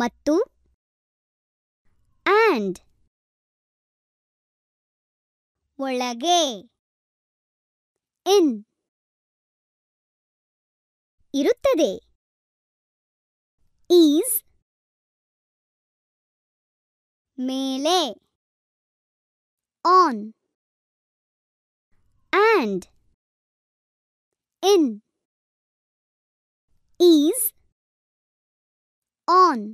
ಮತ್ತು ಆ್ಯಂಡ್ ಒಳಗೆ ಇನ್ ಇರುತ್ತದೆ ಈಸ್ ಮೇಲೆ on and in is on